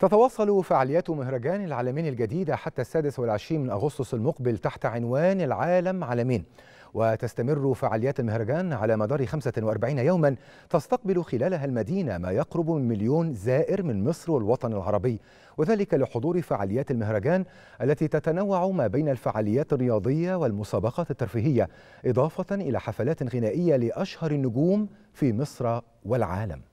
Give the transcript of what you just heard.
تتواصل فعاليات مهرجان العالمين الجديدة حتى السادس والعشرين من أغسطس المقبل تحت عنوان العالم عالمين وتستمر فعاليات المهرجان على مدار 45 يوما تستقبل خلالها المدينة ما يقرب من مليون زائر من مصر والوطن العربي وذلك لحضور فعاليات المهرجان التي تتنوع ما بين الفعاليات الرياضية والمسابقات الترفيهية إضافة إلى حفلات غنائية لأشهر النجوم في مصر والعالم